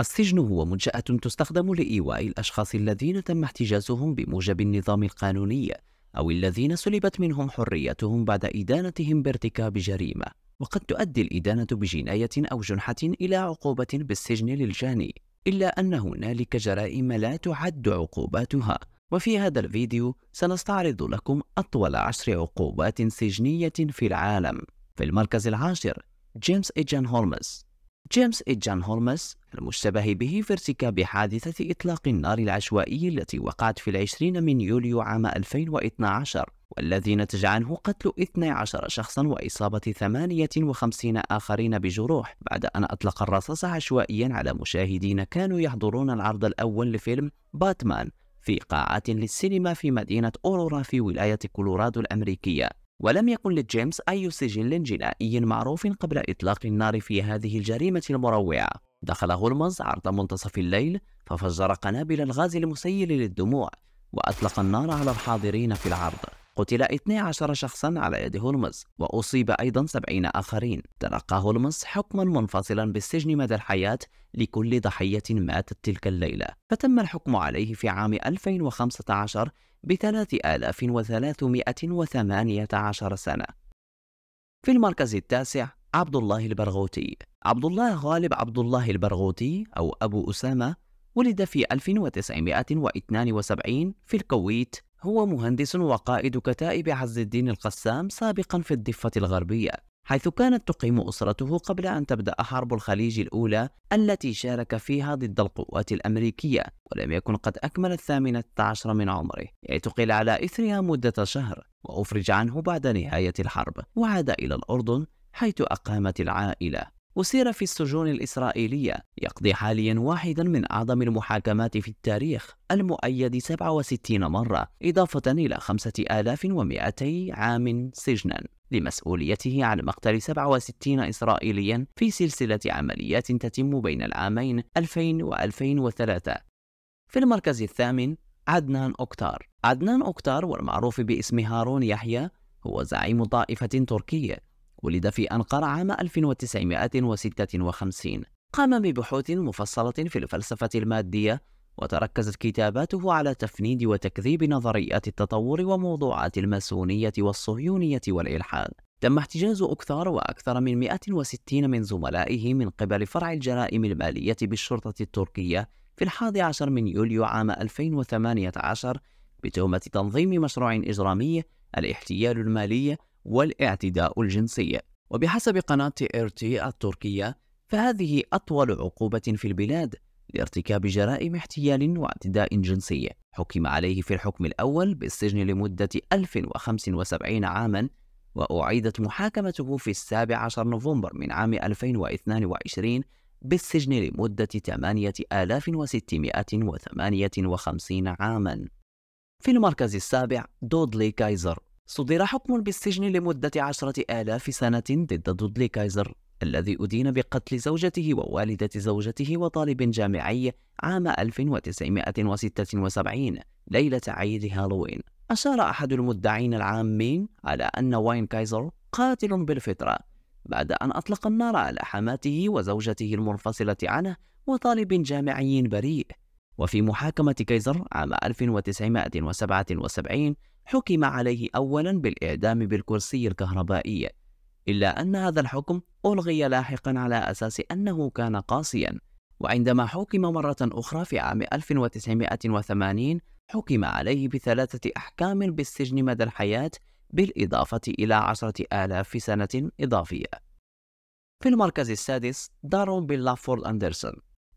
السجن هو منشأة تستخدم لإيواء الأشخاص الذين تم احتجازهم بموجب النظام القانوني أو الذين سلبت منهم حريتهم بعد إدانتهم بارتكاب جريمة وقد تؤدي الإدانة بجناية أو جنحة إلى عقوبة بالسجن للجاني إلا أن هنالك جرائم لا تعد عقوباتها وفي هذا الفيديو سنستعرض لكم أطول عشر عقوبات سجنية في العالم في المركز العاشر جيمس إيجان هولمز جيمس إيجان هولمز المشتبه به في ارتكاب حادثة إطلاق النار العشوائي التي وقعت في العشرين من يوليو عام 2012 والذي نتج عنه قتل 12 شخصا وإصابة 58 آخرين بجروح بعد أن أطلق الرصاص عشوائيا على مشاهدين كانوا يحضرون العرض الأول لفيلم باتمان في قاعات للسينما في مدينة أورورا في ولاية كولورادو الأمريكية ولم يكن لجيمس أي سجل جنائي معروف قبل إطلاق النار في هذه الجريمة المروعة دخل هولمز عرض منتصف الليل ففجر قنابل الغاز المسيل للدموع وأطلق النار على الحاضرين في العرض قتل 12 شخصا على يد هولمز وأصيب أيضا 70 آخرين تلقى هولمز حكما منفصلا بالسجن مدى الحياة لكل ضحية ماتت تلك الليلة فتم الحكم عليه في عام 2015 ب 3318 سنة في المركز التاسع عبد الله البرغوثي عبد الله غالب عبد الله البرغوثي أو أبو أسامة ولد في 1972 في الكويت هو مهندس وقائد كتائب عز الدين القسام سابقا في الضفة الغربية حيث كانت تقيم أسرته قبل أن تبدأ حرب الخليج الأولى التي شارك فيها ضد القوات الأمريكية ولم يكن قد أكمل الثامنة عشر من عمره اعتقل على إثرها مدة شهر وأفرج عنه بعد نهاية الحرب وعاد إلى الأردن حيث أقامت العائلة أسير في السجون الإسرائيلية يقضي حاليا واحدا من أعظم المحاكمات في التاريخ المؤيد 67 مرة إضافة إلى 5200 عام سجنا لمسؤوليته عن مقتل 67 إسرائيليا في سلسلة عمليات تتم بين العامين 2000 و 2003 في المركز الثامن عدنان أكتار عدنان أكتار والمعروف باسم هارون يحيى هو زعيم طائفة تركية ولد في أنقرة عام 1956 قام ببحوث مفصلة في الفلسفة المادية وتركزت كتاباته على تفنيد وتكذيب نظريات التطور وموضوعات الماسونية والصهيونية والإلحاد تم احتجاز أكثر وأكثر من 160 من زملائه من قبل فرع الجرائم المالية بالشرطة التركية في الحادي عشر من يوليو عام 2018 بتهمة تنظيم مشروع إجرامي الاحتيال المالي والاعتداء الجنسي وبحسب قناة إرتي التركية فهذه أطول عقوبة في البلاد لارتكاب جرائم احتيال واعتداء جنسي حكم عليه في الحكم الأول بالسجن لمدة 1075 عاما وأعيدت محاكمته في السابع عشر نوفمبر من عام 2022 بالسجن لمدة 8658 عاما في المركز السابع دودلي كايزر صدر حكم بالسجن لمدة عشرة آلاف سنة ضد دودلي كايزر الذي أدين بقتل زوجته ووالدة زوجته وطالب جامعي عام 1976 ليلة عيد هالوين أشار أحد المدعين العامين على أن واين كايزر قاتل بالفطرة بعد أن أطلق النار على حماته وزوجته المنفصلة عنه وطالب جامعي بريء وفي محاكمة كايزر عام 1977 حكم عليه أولا بالإعدام بالكرسي الكهربائي إلا أن هذا الحكم ألغي لاحقا على أساس أنه كان قاسيا وعندما حكم مرة أخرى في عام 1980 حكم عليه بثلاثة أحكام بالسجن مدى الحياة بالإضافة إلى عشرة آلاف سنة إضافية في المركز السادس دارون بن لافورد أندرسون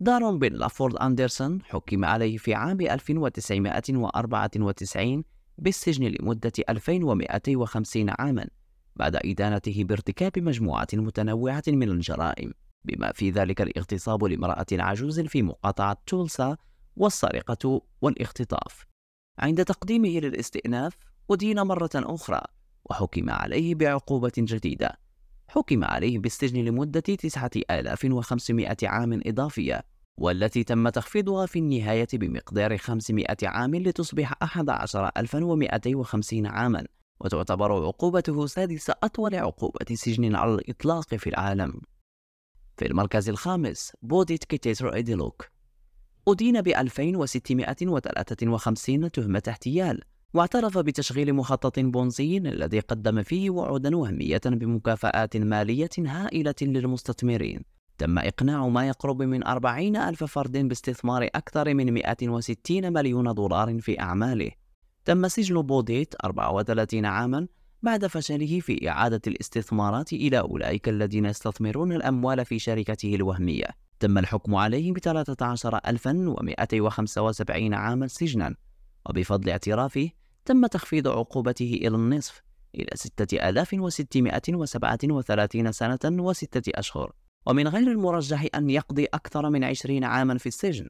دارون بن لافورد أندرسون حكم عليه في عام 1994 بالسجن لمدة 2250 عامًا بعد إدانته بارتكاب مجموعة متنوعة من الجرائم بما في ذلك الاغتصاب لامرأة عجوز في مقاطعة تولسا والسرقة والاختطاف عند تقديمه للاستئناف أدين مرة أخرى وحكم عليه بعقوبة جديدة حُكم عليه بالسجن لمدة 9500 عام إضافية والتي تم تخفيضها في النهاية بمقدار 500 عام لتصبح 11250 عامًا وتعتبر عقوبته سادس أطول عقوبة سجن على الإطلاق في العالم. في المركز الخامس بوديت كيتيتر إيديلوك أدين ب 2653 تهمة احتيال واعترف بتشغيل مخطط بونزي الذي قدم فيه وعودا وهمية بمكافآت مالية هائلة للمستثمرين تم إقناع ما يقرب من 40 ألف فرد باستثمار أكثر من 160 مليون دولار في أعماله تم سجن بوديت 34 عاما بعد فشله في إعادة الاستثمارات إلى أولئك الذين يستثمرون الأموال في شركته الوهمية تم الحكم عليه ب 13275 عاما سجنا وبفضل اعترافه تم تخفيض عقوبته إلى النصف إلى 6637 سنة وستة أشهر ومن غير المرجح أن يقضي أكثر من 20 عاما في السجن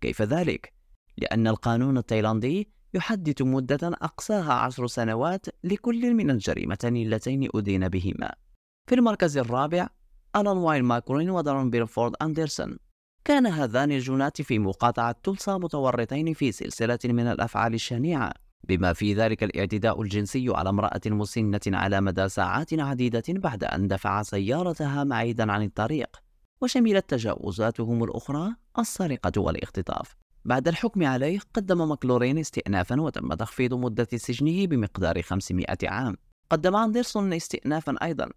كيف ذلك؟ لأن القانون التايلاندي يحدد مدة أقصاها عشر سنوات لكل من الجريمتين اللتين أدين بهما في المركز الرابع ألان وايل ماكرين ودارون بيلفورد أندرسون كان هذان الجنات في مقاطعة تولسا متورطين في سلسلة من الأفعال الشنيعة بما في ذلك الاعتداء الجنسي على امرأة مسنة على مدى ساعات عديدة بعد أن دفع سيارتها بعيدا عن الطريق وشملت تجاوزاتهم الأخرى السرقة والاختطاف بعد الحكم عليه قدم مكلورين استئنافا وتم تخفيض مدة سجنه بمقدار 500 عام قدم أندرسون استئنافا أيضا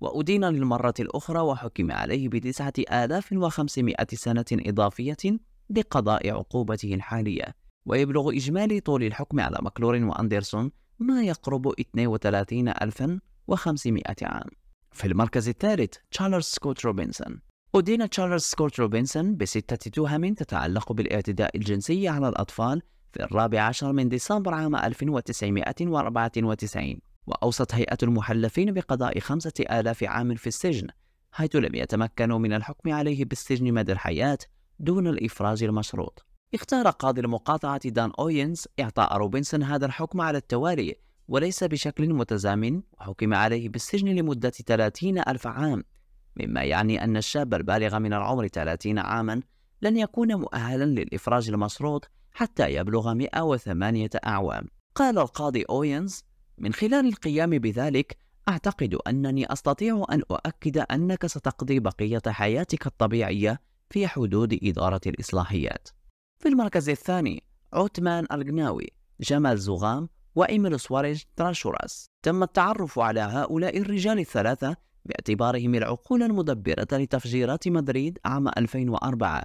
وأدين للمرة الأخرى وحكم عليه بتسعة آلاف وخمسمائة سنة إضافية لقضاء عقوبته الحالية ويبلغ إجمالي طول الحكم على ماكلورين وأندرسون ما يقرب 32500 عام في المركز الثالث تشارلز سكوت روبنسون أدين تشارلز سكوت روبنسون بستة تهم تتعلق بالاعتداء الجنسي على الأطفال في الرابع عشر من ديسمبر عام 1994 وأوصت هيئة المحلفين بقضاء خمسة آلاف عام في السجن حيث لم يتمكنوا من الحكم عليه بالسجن مدى الحياة دون الإفراج المشروط اختار قاضي المقاطعة دان أوينز إعطاء روبنسون هذا الحكم على التوالي وليس بشكل متزامن وحكم عليه بالسجن لمدة 30 ألف عام مما يعني أن الشاب البالغ من العمر 30 عاما لن يكون مؤهلا للإفراج المشروط حتى يبلغ 108 أعوام قال القاضي أوينز من خلال القيام بذلك أعتقد أنني أستطيع أن أؤكد أنك ستقضي بقية حياتك الطبيعية في حدود إدارة الإصلاحيات في المركز الثاني عثمان القناوي جمال زغام وإيميل سواريج ترانشوراس تم التعرف على هؤلاء الرجال الثلاثة باعتبارهم العقول المدبرة لتفجيرات مدريد عام 2004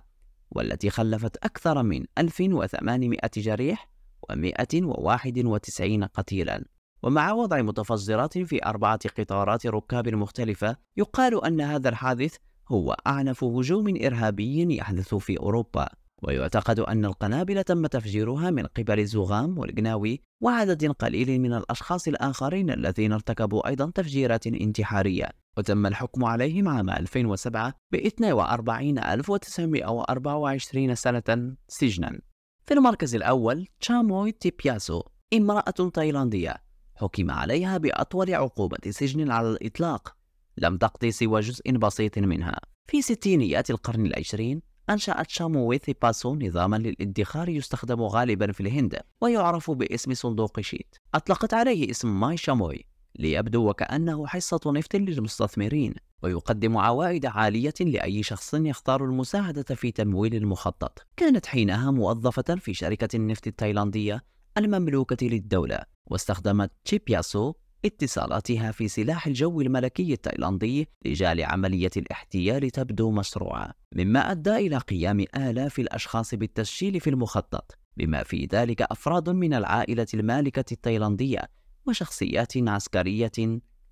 والتي خلفت أكثر من 1800 جريح و191 قتيلا ومع وضع متفجرات في أربعة قطارات ركاب مختلفة يقال أن هذا الحادث هو أعنف هجوم إرهابي يحدث في أوروبا ويعتقد أن القنابل تم تفجيرها من قبل الزغام والجناوي وعدد قليل من الأشخاص الآخرين الذين ارتكبوا أيضا تفجيرات انتحارية وتم الحكم عليهم عام 2007 ب 42924 سنة سجنا في المركز الأول تشاموي تيبياسو امرأة تايلاندية حكم عليها بأطول عقوبة سجن على الإطلاق لم تقضي سوى جزء بسيط منها في ستينيات القرن العشرين أنشأت ويثي باسو نظاما للادخار يستخدم غالبا في الهند ويعرف باسم صندوق شيت أطلقت عليه اسم ماي شاموي ليبدو وكأنه حصة نفط للمستثمرين ويقدم عوائد عالية لأي شخص يختار المساعدة في تمويل المخطط كانت حينها موظفة في شركة النفط التايلاندية المملوكة للدولة واستخدمت ياسو اتصالاتها في سلاح الجو الملكي التايلاندي لجعل عملية الاحتيال تبدو مشروعة، مما أدى إلى قيام آلاف الأشخاص بالتسجيل في المخطط، بما في ذلك أفراد من العائلة المالكة التايلاندية وشخصيات عسكرية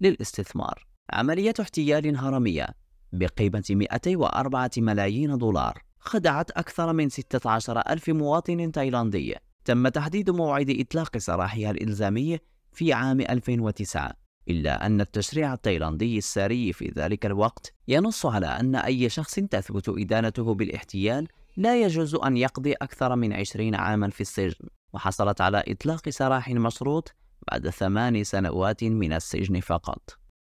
للاستثمار. عملية احتيال هرمية بقيمة 204 ملايين دولار خدعت أكثر من 16 ألف مواطن تايلاندي تم تحديد موعد إطلاق سراحها الإلزامي في عام 2009 إلا أن التشريع التايلاندي الساري في ذلك الوقت ينص على أن أي شخص تثبت إدانته بالاحتيال لا يجوز أن يقضي أكثر من 20 عاما في السجن وحصلت على إطلاق سراح مشروط بعد ثمان سنوات من السجن فقط